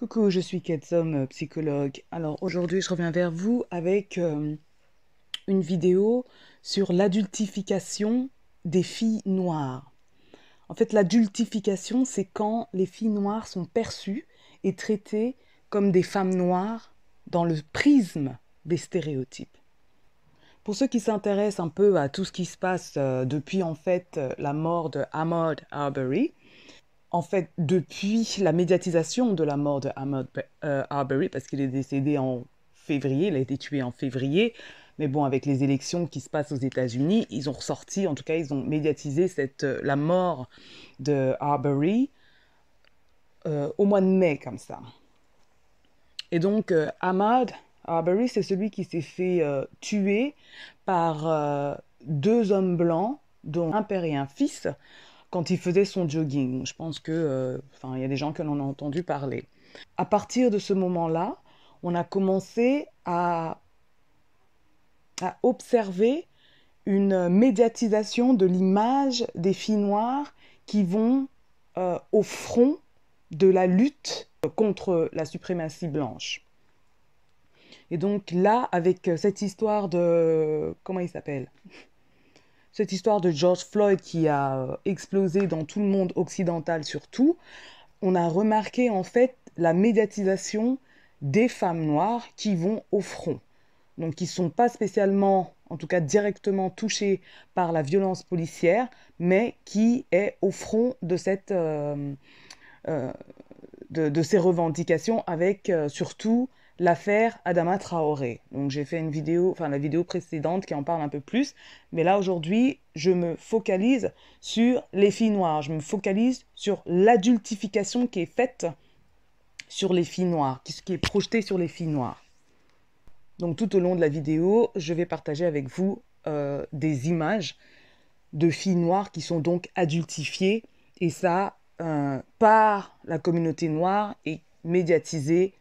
Coucou, je suis Ketsom, euh, psychologue. Alors aujourd'hui, je reviens vers vous avec euh, une vidéo sur l'adultification des filles noires. En fait, l'adultification, c'est quand les filles noires sont perçues et traitées comme des femmes noires dans le prisme des stéréotypes. Pour ceux qui s'intéressent un peu à tout ce qui se passe euh, depuis en fait la mort de Ahmaud Arbery, en fait, depuis la médiatisation de la mort de Ahmad euh, Arbery, parce qu'il est décédé en février, il a été tué en février, mais bon, avec les élections qui se passent aux États-Unis, ils ont ressorti, en tout cas, ils ont médiatisé cette, euh, la mort de Arbery euh, au mois de mai, comme ça. Et donc, Ahmad Arbery, c'est celui qui s'est fait tuer par deux hommes blancs, dont un père et un fils, quand il faisait son jogging. Je pense que, euh, il y a des gens que l'on a entendu parler. À partir de ce moment-là, on a commencé à, observer une médiatisation de l'image des filles noires qui vont euh, au front de la lutte contre la suprématie blanche. Et donc là, avec cette histoire de... Comment il s'appelle cette histoire de George Floyd qui a euh, explosé dans tout le monde occidental surtout, on a remarqué en fait la médiatisation des femmes noires qui vont au front. Donc qui ne sont pas spécialement, en tout cas directement touchées par la violence policière, mais qui est au front de, cette, euh, euh, de, ces revendications avec surtout l'affaire Adama Traoré. Donc j'ai fait une vidéo, enfin la vidéo précédente qui en parle un peu plus, mais là aujourd'hui, je me focalise sur les filles noires, je me focalise sur l'adultification qui est faite sur les filles noires, ce qui est projeté sur les filles noires. Donc tout au long de la vidéo, je vais partager avec vous euh, des images de filles noires qui sont donc adultifiées, et ça euh, par la communauté noire et médiatisée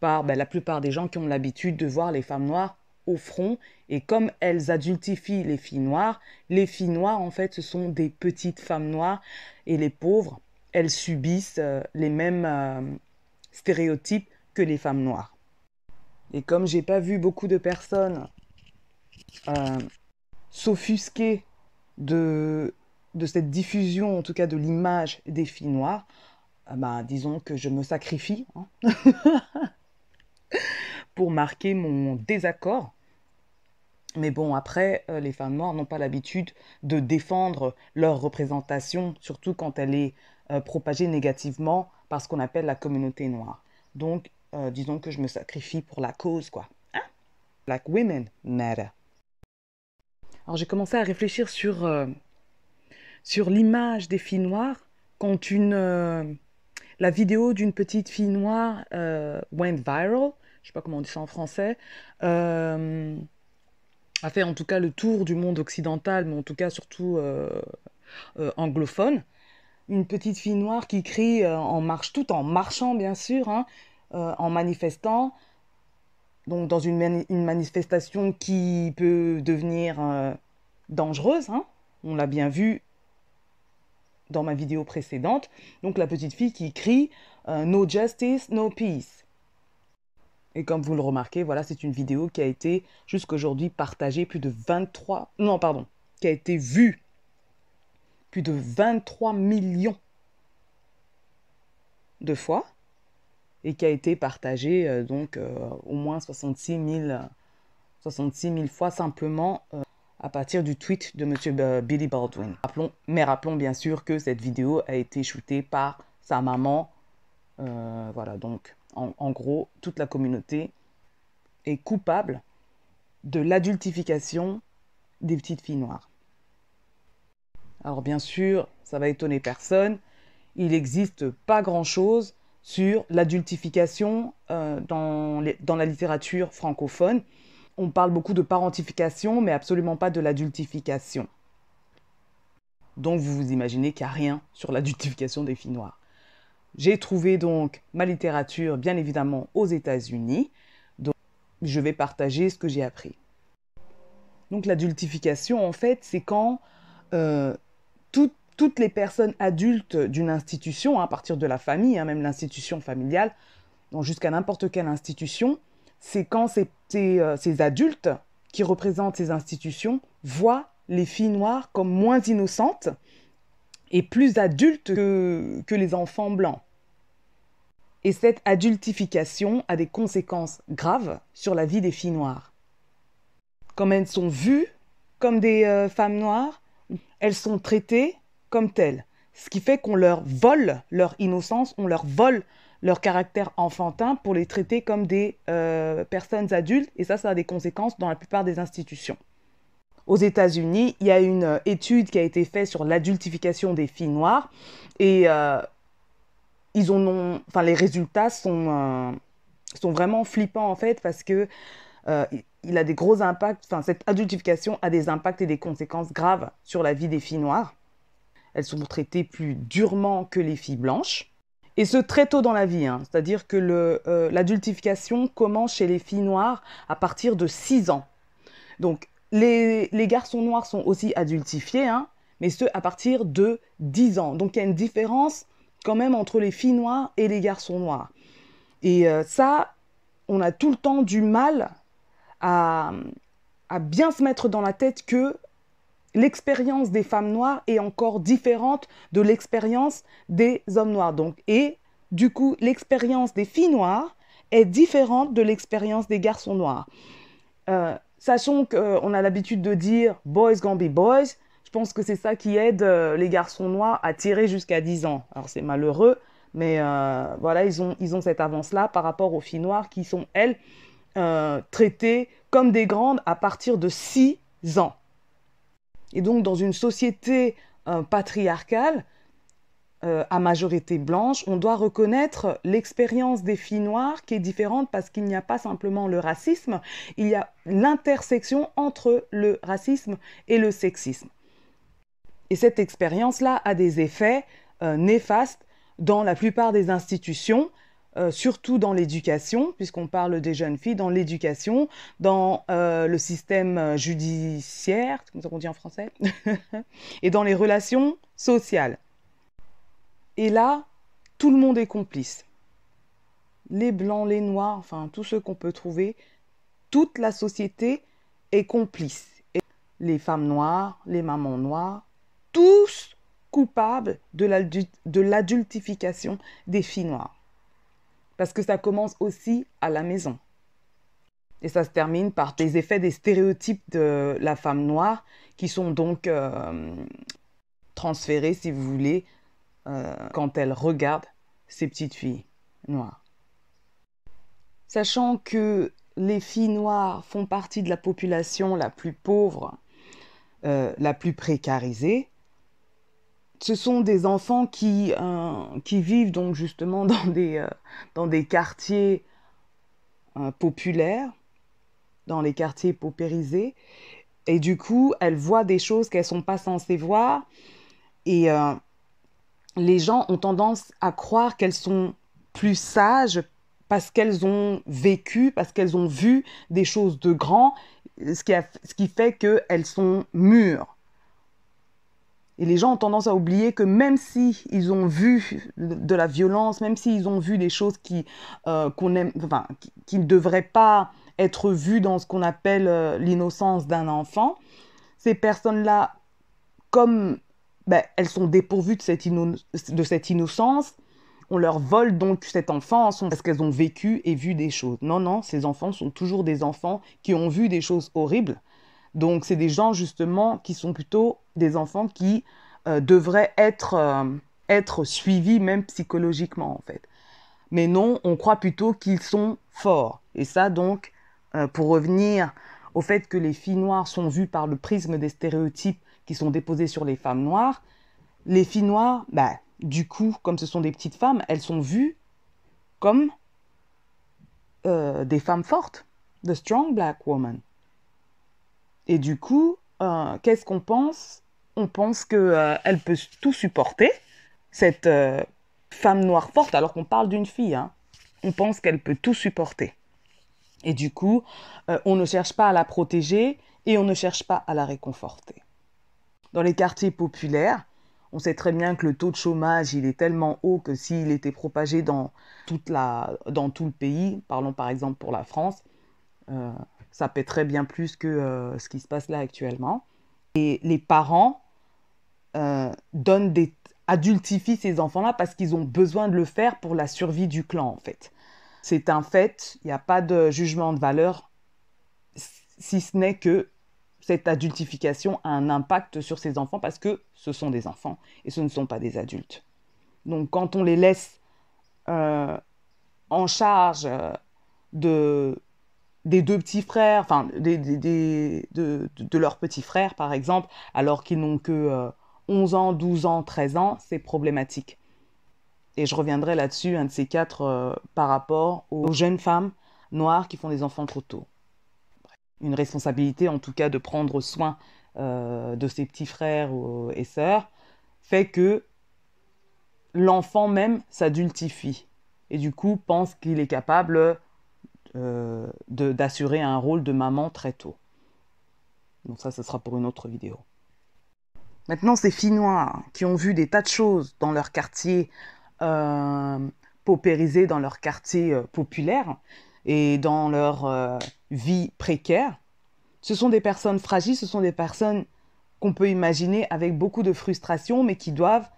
par ben, la plupart des gens qui ont l'habitude de voir les femmes noires au front. Et comme elles adultifient les filles noires, les filles noires, en fait, ce sont des petites femmes noires. Et les pauvres, elles subissent euh, les mêmes euh, stéréotypes que les femmes noires. Et comme j'ai pas vu beaucoup de personnes euh, s'offusquer de, de cette diffusion, en tout cas de l'image des filles noires, ben, disons que je me sacrifie. Hein. pour marquer mon désaccord. Mais bon, après, euh, les femmes noires n'ont pas l'habitude de défendre leur représentation, surtout quand elle est euh, propagée négativement par ce qu'on appelle la communauté noire. Donc, euh, disons que je me sacrifie pour la cause, quoi. Hein? Black women matter. Alors, j'ai commencé à réfléchir sur, sur l'image des filles noires quand une, la vidéo d'une petite fille noire went viral je sais pas comment on dit ça en français, euh, a fait en tout cas le tour du monde occidental, mais en tout cas surtout euh, euh, anglophone. Une petite fille noire qui crie en marche, tout en marchant bien sûr, hein, en manifestant. Donc dans une, manifestation qui peut devenir dangereuse, hein. on l'a bien vu dans ma vidéo précédente. Donc la petite fille qui crie No justice, no peace. Et comme vous le remarquez, voilà, c'est une vidéo qui a été jusqu'à aujourd'hui partagée plus de 23... Non, pardon, qui a été vue plus de 23 millions de fois et qui a été partagée euh, donc euh, au moins 66 000, fois simplement euh, à partir du tweet de M. Billy Baldwin. Rappelons, mais rappelons bien sûr que cette vidéo a été shootée par sa maman euh, voilà, donc en, gros, toute la communauté est coupable de l'adultification des petites filles noires. Alors bien sûr, ça va étonner personne, il n'existe pas grand-chose sur l'adultification euh, dans, dans, la littérature francophone. On parle beaucoup de parentification, mais absolument pas de l'adultification. Donc vous vous imaginez qu'il n'y a rien sur l'adultification des filles noires. J'ai trouvé donc ma littérature, bien évidemment, aux États-Unis. Donc, je vais partager ce que j'ai appris. Donc, l'adultification, en fait, c'est quand euh, toutes les personnes adultes d'une institution, hein, à partir de la famille, hein, même l'institution familiale, donc jusqu'à n'importe quelle institution, c'est quand euh, ces, adultes qui représentent ces institutions voient les filles noires comme moins innocentes et plus adultes que les enfants blancs. Et cette adultification a des conséquences graves sur la vie des filles noires. Comme elles sont vues comme des euh, femmes noires, elles sont traitées comme telles. Ce qui fait qu'on leur vole leur innocence, on leur vole leur caractère enfantin pour les traiter comme des euh, personnes adultes. Et ça, ça a des conséquences dans la plupart des institutions. Aux États-Unis, il y a une euh, étude qui a été faite sur l'adultification des filles noires. Et ont, enfin, les résultats sont, euh, sont vraiment flippants en fait parce que euh, il a des gros impacts, enfin, cette adultification a des impacts et des conséquences graves sur la vie des filles noires. Elles sont traitées plus durement que les filles blanches. Et ce très tôt dans la vie, hein. c'est-à-dire que euh, l'adultification commence chez les filles noires à partir de 6 ans. Donc les, garçons noirs sont aussi adultifiés, hein, mais ce, à partir de 10 ans. Donc il y a une différence quand même entre les filles noires et les garçons noirs. Et euh, ça, on a tout le temps du mal à, bien se mettre dans la tête que l'expérience des femmes noires est encore différente de l'expérience des hommes noirs. et du coup, l'expérience des filles noires est différente de l'expérience des garçons noirs. Euh, sachons qu'on euh, a l'habitude de dire boys gonna be boys, pense que c'est ça qui aide euh, les garçons noirs à tirer jusqu'à 10 ans. Alors c'est malheureux, mais euh, voilà, ils ont, ils ont cette avance-là par rapport aux filles noires qui sont, elles, euh, traitées comme des grandes à partir de 6 ans. Et donc dans une société patriarcale, à majorité blanche, on doit reconnaître l'expérience des filles noires qui est différente parce qu'il n'y a pas simplement le racisme, il y a l'intersection entre le racisme et le sexisme. Et cette expérience-là a des effets euh, néfastes dans la plupart des institutions, euh, surtout dans l'éducation, puisqu'on parle des jeunes filles, dans l'éducation, dans euh, le système judiciaire, comme on dit en français, et dans les relations sociales. Et là, tout le monde est complice. Les blancs, les noirs, enfin tous ceux qu'on peut trouver, toute la société est complice. Et les femmes noires, les mamans noires, tous coupables de l'adultification des filles noires. Parce que ça commence aussi à la maison. Et ça se termine par les effets des stéréotypes de la femme noire qui sont donc euh, transférés, si vous voulez, euh, quand elle regarde ces petites filles noires. Sachant que les filles noires font partie de la population la plus pauvre, euh, la plus précarisée, ce sont des enfants qui, euh, vivent donc justement dans des, euh, dans des quartiers euh, populaires, dans les quartiers paupérisés. Et du coup, elles voient des choses qu'elles ne sont pas censées voir. Et les gens ont tendance à croire qu'elles sont plus sages parce qu'elles ont vécu, parce qu'elles ont vu des choses de grand, ce qui fait qu'elles sont mûres. Et les gens ont tendance à oublier que même si ils ont vu de la violence, même s'ils ont vu des choses qui euh, qu'on enfin, qui, ne devraient pas être vues dans ce qu'on appelle euh, l'innocence d'un enfant, ces personnes-là, comme ben, elles sont dépourvues de cette, de cette innocence, on leur vole donc cette enfance parce qu'elles ont vécu et vu des choses. Non, non, ces enfants sont toujours des enfants qui ont vu des choses horribles donc, c'est des gens justement qui sont plutôt des enfants qui euh, devraient être, euh, être suivis même psychologiquement en fait. Mais non, on croit plutôt qu'ils sont forts. Et ça donc, euh, pour revenir au fait que les filles noires sont vues par le prisme des stéréotypes qui sont déposés sur les femmes noires, les filles noires, bah, du coup, comme ce sont des petites femmes, elles sont vues comme des femmes fortes, the strong black woman. Et du coup, euh, qu'est-ce qu'on pense On pense qu'elle euh, elle peut tout supporter, cette euh, femme noire forte, alors qu'on parle d'une fille. Hein. On pense qu'elle peut tout supporter. Et du coup, on ne cherche pas à la protéger et on ne cherche pas à la réconforter. Dans les quartiers populaires, on sait très bien que le taux de chômage, il est tellement haut que s'il était propagé dans, toute la, dans tout le pays, parlons par exemple pour la France, ça pèterait bien plus que euh, ce qui se passe là actuellement. Et les parents euh, donnent des adultifient ces enfants-là parce qu'ils ont besoin de le faire pour la survie du clan en fait. C'est un fait, il n'y a pas de jugement de valeur si ce n'est que cette adultification a un impact sur ces enfants parce que ce sont des enfants et ce ne sont pas des adultes. Donc quand on les laisse euh, en charge de des deux petits frères, enfin des, de, leurs petits frères par exemple, alors qu'ils n'ont que 11 euh, ans, 12 ans, 13 ans, c'est problématique. Et je reviendrai là-dessus, un de ces quatre, euh, par rapport aux jeunes femmes noires qui font des enfants trop tôt. Une responsabilité en tout cas de prendre soin euh, de ses petits frères et sœurs fait que l'enfant même s'adultifie et du coup pense qu'il est capable euh, d'assurer un rôle de maman très tôt. Donc ça, ce sera pour une autre vidéo. Maintenant, ces finnois qui ont vu des tas de choses dans leur quartier euh, paupérisé, dans leur quartier euh, populaire et dans leur euh, vie précaire, ce sont des personnes fragiles, ce sont des personnes qu'on peut imaginer avec beaucoup de frustration, mais qui doivent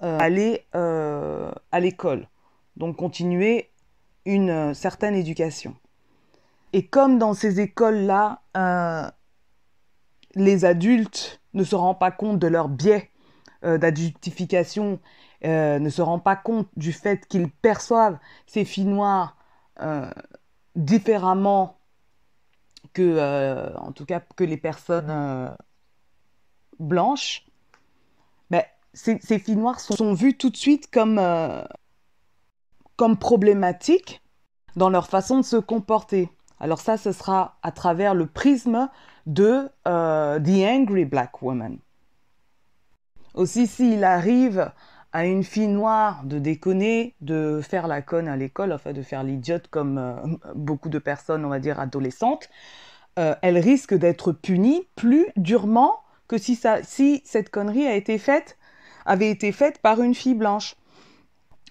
aller à l'école. Donc continuer une certaine éducation. Et comme dans ces écoles-là, euh, les adultes ne se rendent pas compte de leur biais euh, d'adultification, euh, ne se rendent pas compte du fait qu'ils perçoivent ces filles noires différemment que, en tout cas, que les personnes blanches, ces, filles noires sont, sont, vues tout de suite comme, comme problématiques dans leur façon de se comporter. Alors ça, ce sera à travers le prisme de euh, The Angry Black Woman. Aussi, s'il arrive à une fille noire de déconner, de faire la conne à l'école, enfin de faire l'idiote comme euh, beaucoup de personnes, on va dire, adolescentes, euh, elle risque d'être punie plus durement que si, si cette connerie avait été faite par une fille blanche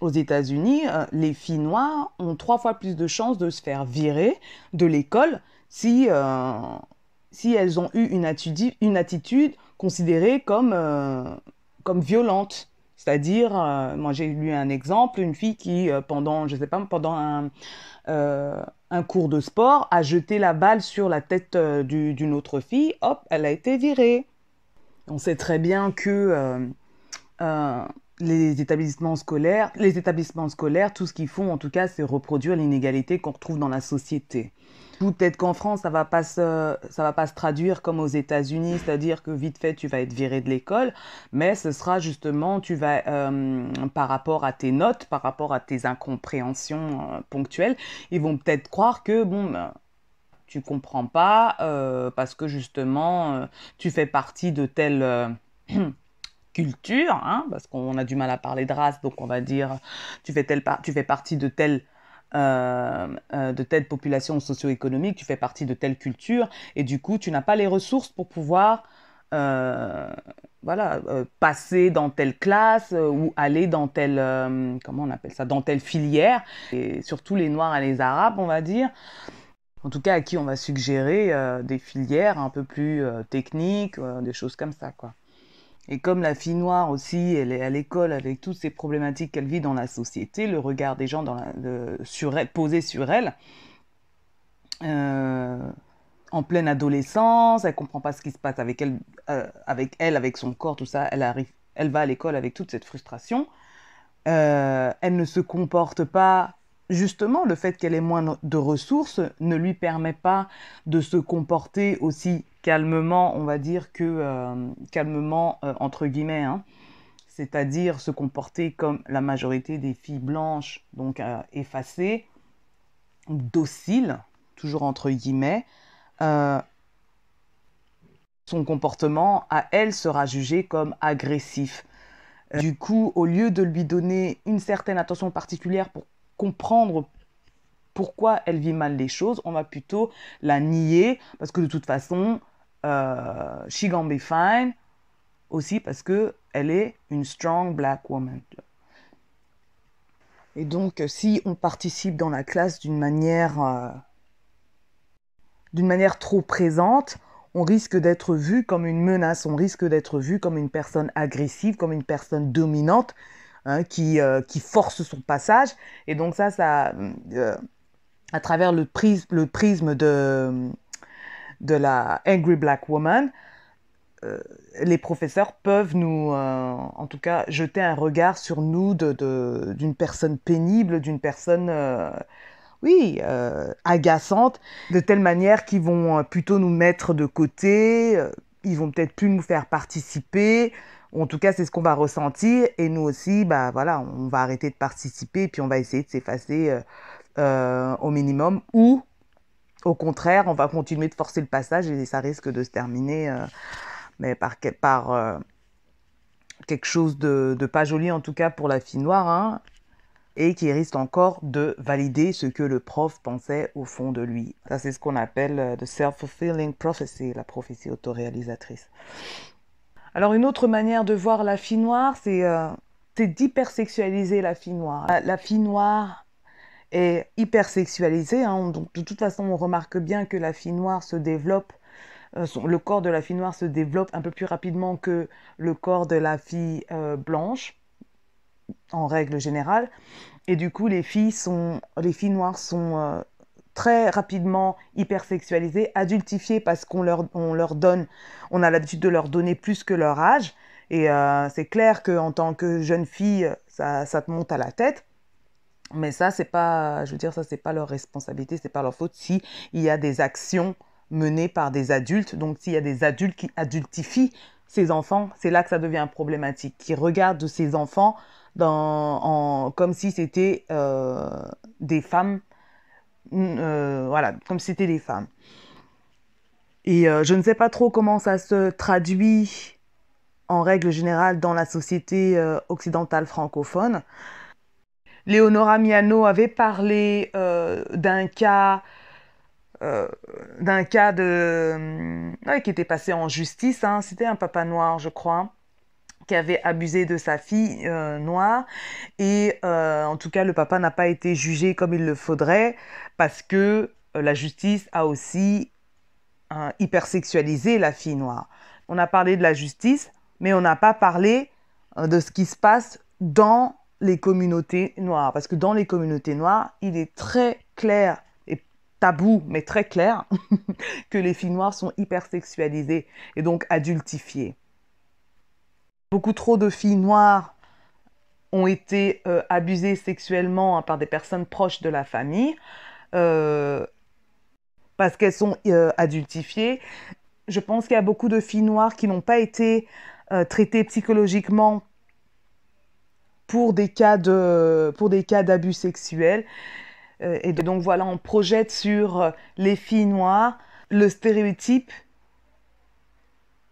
aux États-Unis, euh, les filles noires ont trois fois plus de chances de se faire virer de l'école si, euh, si elles ont eu une attitude, une attitude considérée comme, euh, comme violente. C'est-à-dire, moi j'ai lu un exemple, une fille qui pendant, je sais pas, pendant un, un, cours de sport a jeté la balle sur la tête d'une autre fille, hop, elle a été virée. On sait très bien que les établissements scolaires, les établissements scolaires, tout ce qu'ils font en tout cas, c'est reproduire l'inégalité qu'on retrouve dans la société. Peut-être qu'en France, ça va pas va pas se traduire comme aux États-Unis, c'est-à-dire que vite fait tu vas être viré de l'école, mais ce sera justement tu vas euh, par rapport à tes notes, par rapport à tes incompréhensions euh, ponctuelles, ils vont peut-être croire que bon. Bah, tu comprends pas euh, parce que justement tu fais partie de telle culture, hein, parce qu'on a du mal à parler de race, donc on va dire tu fais, telle tu fais partie de telle, euh, euh, de telle population socio-économique, tu fais partie de telle culture, et du coup tu n'as pas les ressources pour pouvoir euh, voilà, passer dans telle classe ou aller dans telle, comment on appelle ça, dans telle filière, et surtout les Noirs et les Arabes, on va dire en tout cas à qui on va suggérer des filières un peu plus techniques, des choses comme ça, quoi. Et comme la fille noire aussi, elle est à l'école avec toutes ces problématiques qu'elle vit dans la société, le regard des gens dans sur posé sur elle, euh, en pleine adolescence, elle comprend pas ce qui se passe avec elle, euh, avec elle, avec son corps, tout ça. Elle arrive, elle va à l'école avec toute cette frustration. Euh, elle ne se comporte pas. Justement, le fait qu'elle ait moins de ressources ne lui permet pas de se comporter aussi calmement, on va dire que, euh, calmement, euh, entre guillemets, hein. c'est-à-dire se comporter comme la majorité des filles blanches, donc euh, effacées, dociles, toujours entre guillemets, son comportement à elle sera jugé comme agressif. Du coup, au lieu de lui donner une certaine attention particulière pour comprendre pourquoi elle vit mal les choses, on va plutôt la nier parce que de toute façon, euh, She Gonna Be Fine, aussi parce que elle est une strong black woman. Et donc, euh, si on participe dans la classe d'une manière, euh, d'une manière trop présente, on risque d'être vu comme une menace, on risque d'être vu comme une personne agressive, comme une personne dominante hein, qui, euh, qui, force son passage. Et donc ça, ça à travers le prisme, le prisme de, de la Angry Black Woman, euh, les professeurs peuvent nous, euh, en tout cas, jeter un regard sur nous d'une de, personne pénible, d'une personne, euh, oui, agaçante, de telle manière qu'ils vont plutôt nous mettre de côté, ils vont peut-être plus nous faire participer. En tout cas, c'est ce qu'on va ressentir. Et nous aussi, bah voilà, on va arrêter de participer puis on va essayer de s'effacer au minimum. Ou au contraire, on va continuer de forcer le passage et ça risque de se terminer euh, mais par, euh, quelque chose de, pas joli, en tout cas pour la fille noire, hein, et qui risque encore de valider ce que le prof pensait au fond de lui. Ça, c'est ce qu'on appelle the euh, self-fulfilling prophecy, la prophétie autoréalisatrice. Alors, une autre manière de voir la fille noire, c'est d'hypersexualiser la fille noire. la fille noire est hyper hein. de toute façon, on remarque bien que la fille noire se développe, euh, le corps de la fille noire se développe un peu plus rapidement que le corps de la fille euh, blanche, en règle générale. Et du coup, les filles, sont, les filles noires sont euh, très rapidement hypersexualisées, adultifiées parce qu'on leur, on leur donne, on a l'habitude de leur donner plus que leur âge. Et c'est clair qu'en tant que jeune fille, ça, ça, te monte à la tête. Mais ça, c'est pas, je veux dire, ça, c'est pas leur responsabilité, c'est pas leur faute si il y a des actions menées par des adultes. Donc, s'il y a des adultes qui adultifient ces enfants, c'est là que ça devient problématique, qui regardent ces enfants dans, en, comme si c'était euh, des femmes, mm, euh, voilà, comme si c'était des femmes. Et euh, je ne sais pas trop comment ça se traduit en règle générale dans la société occidentale francophone. Léonora Miano avait parlé euh, d'un cas, euh, d'un cas de, euh, qui était passé en justice. Hein. C'était un papa noir, je crois qui avait abusé de sa fille noire. Et en tout cas, le papa n'a pas été jugé comme il le faudrait parce que la justice a aussi hypersexualisé la fille noire. On a parlé de la justice, mais on n'a pas parlé de ce qui se passe dans les communautés noires. Parce que dans les communautés noires, il est très clair et tabou, mais très clair, que les filles noires sont hyper hypersexualisées et donc adultifiées. Beaucoup trop de filles noires ont été euh, abusées sexuellement hein, par des personnes proches de la famille. Euh, parce qu'elles sont euh, adultifiées. Je pense qu'il y a beaucoup de filles noires qui n'ont pas été traitées psychologiquement pour des cas de pour des cas d'abus sexuels. Euh, et donc voilà, on projette sur euh, les filles noires le stéréotype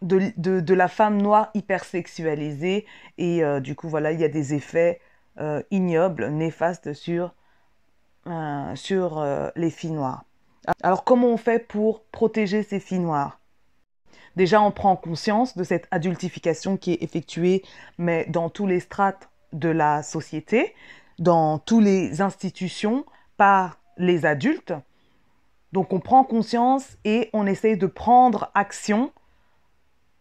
de, de, la femme noire hypersexualisée. Et euh, du coup, voilà, il y a des effets ignobles, néfastes sur, sur les filles noires. Alors comment on fait pour protéger ces filles noires Déjà, on prend conscience de cette adultification qui est effectuée, mais dans tous les strates de la société, dans toutes les institutions, par les adultes. Donc on prend conscience et on essaye de prendre action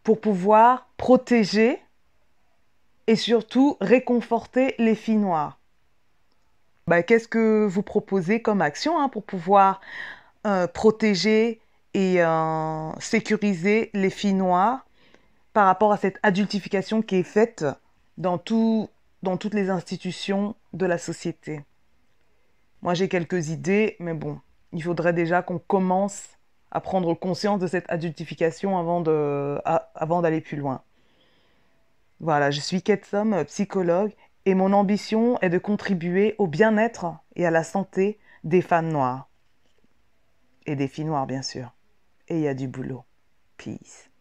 pour pouvoir protéger et surtout réconforter les filles noires. Bah, qu'est-ce que vous proposez comme action hein, pour pouvoir euh, protéger et euh, sécuriser les filles noires par rapport à cette adultification qui est faite dans tout dans toutes les institutions de la société. Moi, j'ai quelques idées, mais bon, il faudrait déjà qu'on commence à prendre conscience de cette adultification avant, avant d'aller plus loin. Voilà, je suis Ketsum, psychologue, et mon ambition est de contribuer au bien-être et à la santé des femmes noires. Et des filles noires, bien sûr. Et il y a du boulot. Peace.